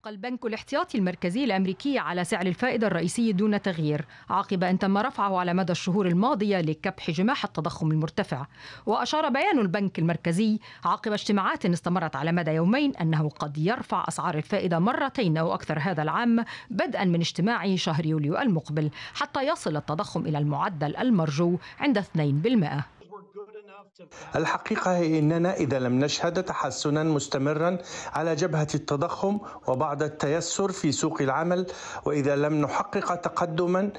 أبقى البنك الاحتياطي المركزي الأمريكي على سعر الفائدة الرئيسي دون تغيير عقب أن تم رفعه على مدى الشهور الماضية لكبح جماح التضخم المرتفع وأشار بيان البنك المركزي عقب اجتماعات استمرت على مدى يومين أنه قد يرفع أسعار الفائدة مرتين أو أكثر هذا العام بدءا من اجتماع شهر يوليو المقبل حتى يصل التضخم إلى المعدل المرجو عند 2% الحقيقة هي أننا إذا لم نشهد تحسنا مستمرا على جبهة التضخم وبعض التيسر في سوق العمل وإذا لم نحقق تقدما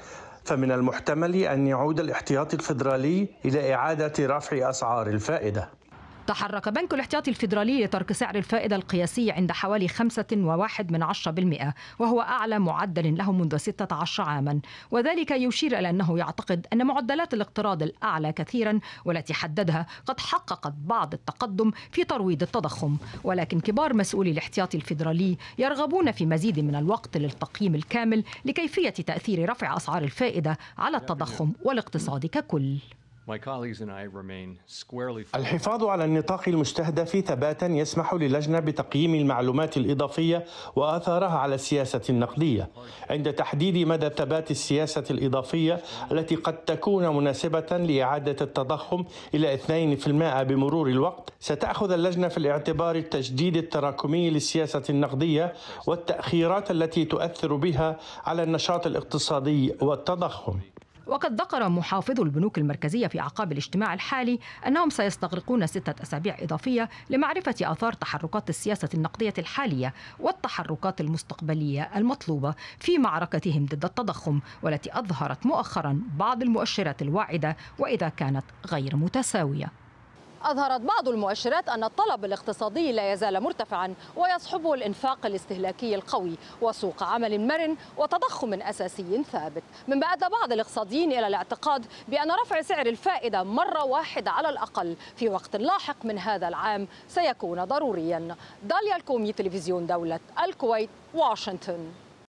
فمن المحتمل أن يعود الاحتياط الفيدرالي إلى إعادة رفع أسعار الفائدة تحرك بنك الاحتياطي الفيدرالي لترك سعر الفائدة القياسي عند حوالي 5.1 من وهو أعلى معدل له منذ 16 عاما وذلك يشير إلى أنه يعتقد أن معدلات الاقتراض الأعلى كثيرا والتي حددها قد حققت بعض التقدم في ترويض التضخم ولكن كبار مسؤولي الاحتياطي الفيدرالي يرغبون في مزيد من الوقت للتقييم الكامل لكيفية تأثير رفع أسعار الفائدة على التضخم والاقتصاد ككل الحفاظ على النطاق المستهدف ثباتا يسمح للجنة بتقييم المعلومات الإضافية وآثارها على السياسة النقدية عند تحديد مدى ثبات السياسة الإضافية التي قد تكون مناسبة لإعادة التضخم إلى 2% بمرور الوقت ستأخذ اللجنة في الاعتبار التجديد التراكمي للسياسة النقدية والتأخيرات التي تؤثر بها على النشاط الاقتصادي والتضخم وقد ذكر محافظ البنوك المركزية في أعقاب الاجتماع الحالي أنهم سيستغرقون ستة أسابيع إضافية لمعرفة آثار تحركات السياسة النقدية الحالية والتحركات المستقبلية المطلوبة في معركتهم ضد التضخم والتي أظهرت مؤخرا بعض المؤشرات الواعدة وإذا كانت غير متساوية أظهرت بعض المؤشرات أن الطلب الاقتصادي لا يزال مرتفعا ويصحبه الإنفاق الاستهلاكي القوي وسوق عمل مرن وتضخم أساسي ثابت مما أدى بعض الاقتصاديين إلى الاعتقاد بأن رفع سعر الفائدة مرة واحدة على الأقل في وقت لاحق من هذا العام سيكون ضروريا داليا الكومي تلفزيون دولة الكويت واشنطن